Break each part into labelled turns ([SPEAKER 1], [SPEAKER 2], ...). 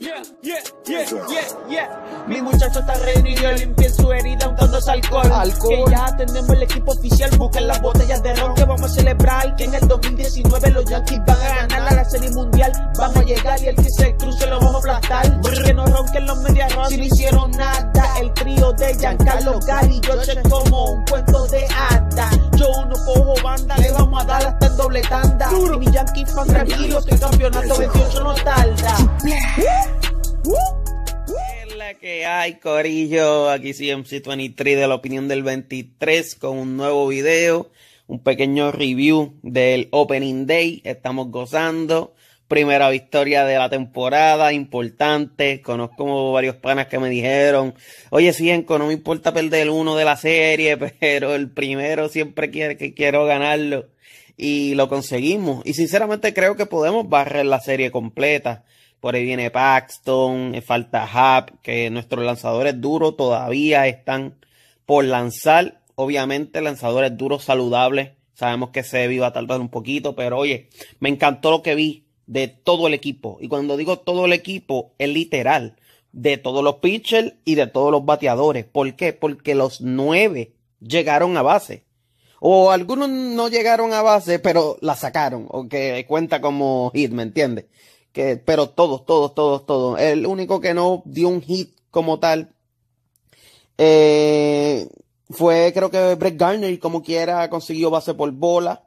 [SPEAKER 1] Yeah, yeah, yeah, yeah, yeah. Mi muchacho está yo limpié su herida untando alcohol. alcohol. Que ya tenemos el equipo oficial, busquen las botellas de ron que vamos a celebrar. Que en el 2019 los Yankees van a ganar a la serie mundial. Vamos a llegar y el que se cruce lo vamos a aplastar. Que no ronquen los medias si no hicieron nada. El trío de Giancarlo Gary, yo sé como un cuento de hada. Yo no cojo banda, le vamos a dar hasta el doble tanda. Y mi Yankee fan tranquilo, que el campeonato 28 no tarda. que hay, Corillo. Aquí CMC23 de la opinión del 23 con un nuevo video, un pequeño review del Opening Day. Estamos gozando primera victoria de la temporada, importante. Conozco varios panas que me dijeron, oye, Cienco, no me importa perder el uno de la serie, pero el primero siempre quiere, que quiero ganarlo. Y lo conseguimos. Y sinceramente creo que podemos barrer la serie completa. Por ahí viene Paxton, eh, falta Hub, que nuestros lanzadores duros todavía están por lanzar. Obviamente, lanzadores duros saludables. Sabemos que se viva a tardar un poquito, pero oye, me encantó lo que vi de todo el equipo. Y cuando digo todo el equipo, es literal, de todos los pitchers y de todos los bateadores. ¿Por qué? Porque los nueve llegaron a base. O algunos no llegaron a base, pero la sacaron, o que cuenta como hit, ¿me entiendes? Que, pero todos, todos, todos, todos. El único que no dio un hit como tal eh, fue, creo que Brett Garner, como quiera, consiguió base por bola.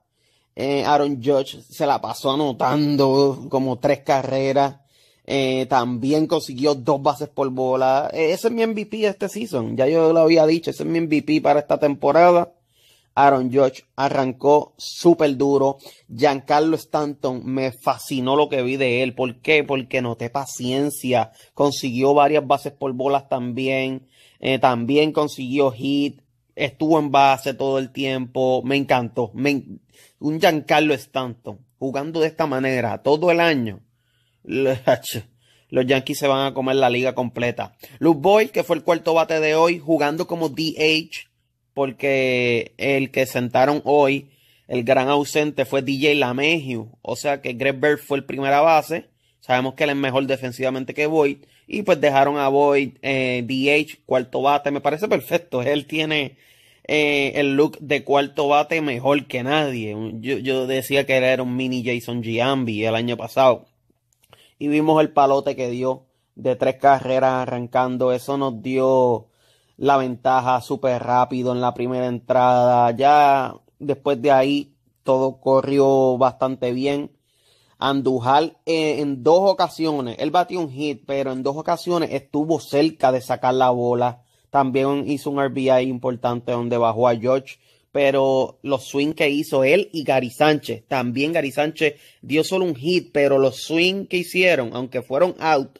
[SPEAKER 1] Eh, Aaron Judge se la pasó anotando como tres carreras. Eh, también consiguió dos bases por bola. Eh, ese es mi MVP de este season. Ya yo lo había dicho, ese es mi MVP para esta temporada. Aaron Judge arrancó súper duro. Giancarlo Stanton me fascinó lo que vi de él. ¿Por qué? Porque noté paciencia. Consiguió varias bases por bolas también. también consiguió hit estuvo en base todo el tiempo, me encantó. un Giancarlo Stanton jugando de esta manera todo el año. Los Yankees se van a comer la liga completa. Luke Boyd, que fue el cuarto bate de hoy, jugando como DH, porque el que sentaron hoy, el gran ausente, fue DJ Lamegio. O sea que Greg Bird fue el primera base Sabemos que él es mejor defensivamente que Boyd. Y pues dejaron a Boyd eh, DH, cuarto bate. Me parece perfecto. Él tiene eh, el look de cuarto bate mejor que nadie. Yo, decía que era un mini Jason Giambi el año pasado. Y vimos el palote que dio de tres carreras arrancando. Eso nos dio la ventaja súper rápido en la primera entrada. Ya después de ahí todo corrió bastante bien Andujal eh, en dos ocasiones, él batió un hit, pero en dos ocasiones estuvo cerca de sacar la bola. También hizo un RBI importante donde bajó a George, pero los swings que hizo él y Gary Sánchez, también Gary Sánchez dio solo un hit, pero los swings que hicieron, aunque fueron out,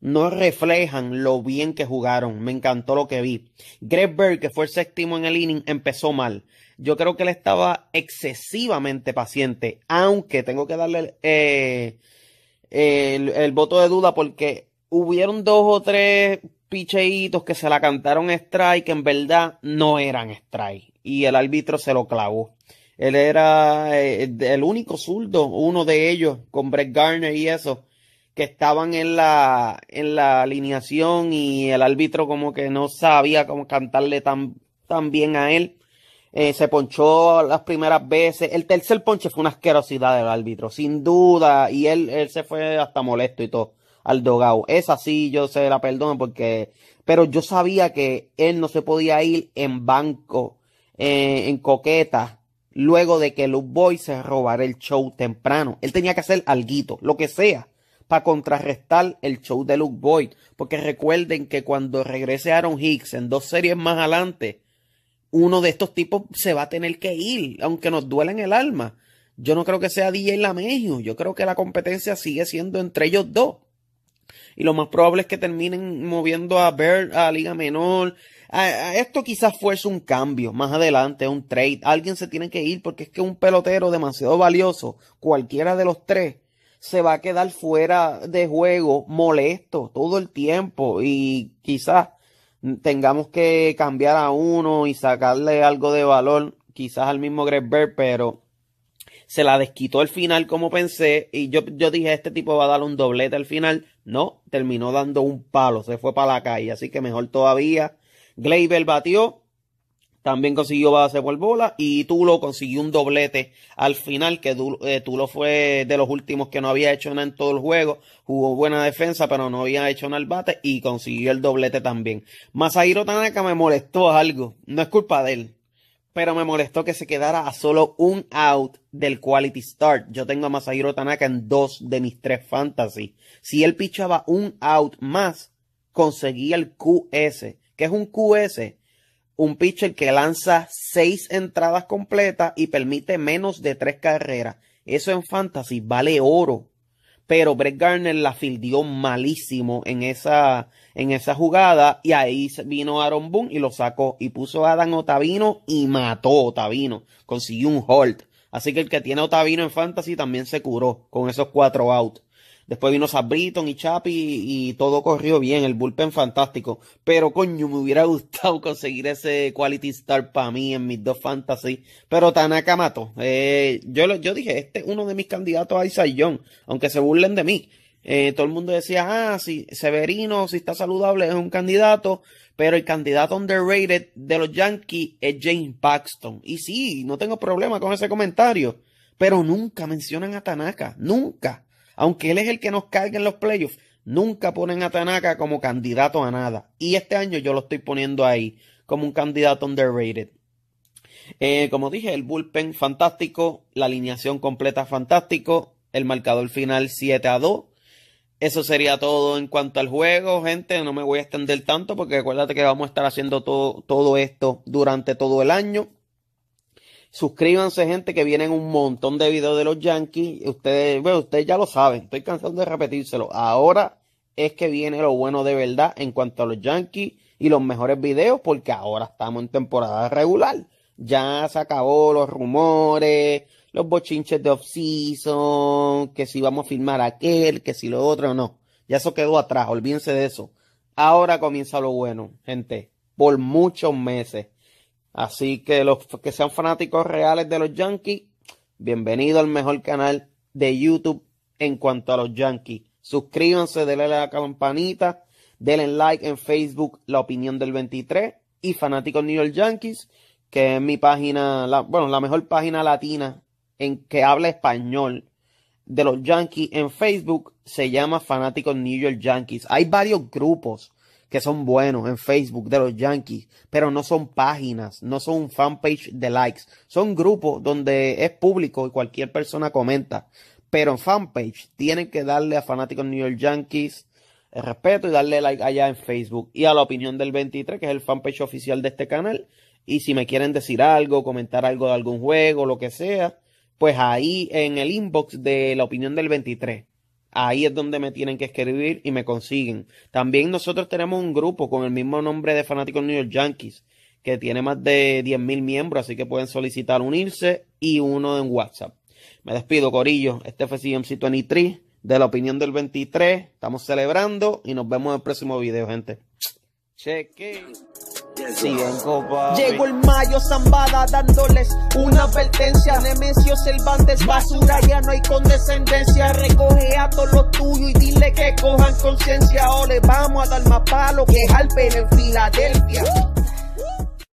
[SPEAKER 1] no reflejan lo bien que jugaron. Me encantó lo que vi. Greg Bird, que fue el séptimo en el inning, empezó mal. Yo creo que él estaba excesivamente paciente, aunque tengo que darle eh, el, voto de duda porque hubieron dos o tres picheitos que se la cantaron strike que en verdad no eran strike y el árbitro se lo clavó. Él era eh, el único zurdo, uno de ellos, con Brett Garner y eso estaban en la, en la alineación y el árbitro como que no sabía cómo cantarle tan, bien a él. Eh, se ponchó las primeras veces. El tercer ponche fue una asquerosidad del árbitro, sin duda. Y él, él se fue hasta molesto y todo al dogado Esa sí, yo se la perdono porque. Pero yo sabía que él no se podía ir en banco, eh, en coqueta, luego de que los boys se robara el show temprano. Él tenía que hacer alguito, lo que sea para contrarrestar el show de Luke Boyd. Porque recuerden que cuando regrese Aaron Hicks en dos series más adelante, uno de estos tipos se va a tener que ir, aunque nos duela en el alma. Yo no creo que sea DJ Lamejo. Yo creo que la competencia sigue siendo entre ellos dos. Y lo más probable es que terminen moviendo a Bird a Liga Menor. esto quizás fuese un cambio más adelante, un trade. Alguien se tiene que ir porque es que un pelotero demasiado valioso, cualquiera de los tres, se va a quedar fuera de juego, molesto todo el tiempo y quizás tengamos que cambiar a uno y sacarle algo de valor, quizás al mismo Greg Bird, pero se la desquitó al final como pensé y yo, yo dije este tipo va a dar un doblete al final, no, terminó dando un palo, se fue para la calle, así que mejor todavía. Gleyber batió, también consiguió base por bola y Tulo consiguió un doblete al final, que eh, Tulo fue de los últimos que no había hecho nada en todo el juego, jugó buena defensa, pero no había hecho nada al bate y consiguió el doblete también. Masahiro Tanaka me molestó algo, no es culpa de él, pero me molestó que se quedara a solo un out del quality start. Yo tengo a Masahiro Tanaka en dos de mis tres fantasy. Si él pichaba un out más, conseguía el QS, que es un QS un pitcher que lanza seis entradas completas y permite menos de tres carreras. Eso en fantasy vale oro. Pero Brett Garner la fildió malísimo en esa, en esa jugada y ahí vino Aaron Boone y lo sacó y puso a Adam Otavino y mató a Otavino. Consiguió un hold. Así que el que tiene a Otavino en fantasy también se curó con esos cuatro outs. Después vino Sabriton y Chapi y, todo corrió bien, el bullpen fantástico. Pero coño, me hubiera gustado conseguir ese quality star para mí en mis dos fantasy. Pero Tanaka mató. Eh, yo, dije, este es uno de mis candidatos a Young. aunque se burlen de mí. Eh, todo el mundo decía, ah, si Severino, si está saludable, es un candidato, pero el candidato underrated de los Yankees es James Paxton. Y sí, no tengo problema con ese comentario, pero nunca mencionan a Tanaka, nunca. Aunque él es el que nos caiga en los playoffs, nunca ponen a Tanaka como candidato a nada. Y este año yo lo estoy poniendo ahí como un candidato underrated. Eh, como dije, el bullpen fantástico, la alineación completa fantástico, el marcador final 7 a 2. Eso sería todo en cuanto al juego, gente. No me voy a extender tanto porque acuérdate que vamos a estar haciendo todo esto durante todo el año. Suscríbanse, gente, que vienen un montón de videos de los Yankees. Ustedes, bueno, ustedes ya lo saben, estoy cansado de repetírselo. Ahora es que viene lo bueno de verdad en cuanto a los Yankees y los mejores videos, porque ahora estamos en temporada regular. Ya se acabó los rumores, los bochinches de off que si vamos a filmar aquel, que si lo otro, no. Ya eso quedó atrás, olvídense de eso. Ahora comienza lo bueno, gente, por muchos meses. Así que los que sean fanáticos reales de los Yankees, bienvenido al mejor canal de YouTube en cuanto a los Yankees. Suscríbanse, denle a la campanita, denle like en Facebook La Opinión del 23 y Fanáticos New York Yankees, que es mi página, la, bueno, la mejor página latina en que habla español de los Yankees en Facebook se llama Fanáticos New York Yankees. Hay varios grupos que son buenos en Facebook de los Yankees, pero no son páginas, no son fanpage de likes, son grupos donde es público y cualquier persona comenta, pero en fanpage tienen que darle a fanáticos New York Yankees el respeto y darle like allá en Facebook y a la opinión del 23, que es el fanpage oficial de este canal. Y si me quieren decir algo, comentar algo de algún juego, lo que sea, pues ahí en el inbox de la opinión del 23 Ahí es donde me tienen que escribir y me consiguen. También nosotros tenemos un grupo con el mismo nombre de Fanáticos New York Yankees, que tiene más de 10.000 miembros, así que pueden solicitar unirse y uno en WhatsApp. Me despido, Corillo. Este fue CMC23 de la opinión del 23. Estamos celebrando y nos vemos en el próximo video, gente. Cheque. Llegó el mayo zambada dándoles una advertencia. Nemesio Cervantes, basura, ya no hay condescendencia. Recoge a todos los tuyos y dile que cojan conciencia. O le vamos a dar más palo que Harper en Filadelfia.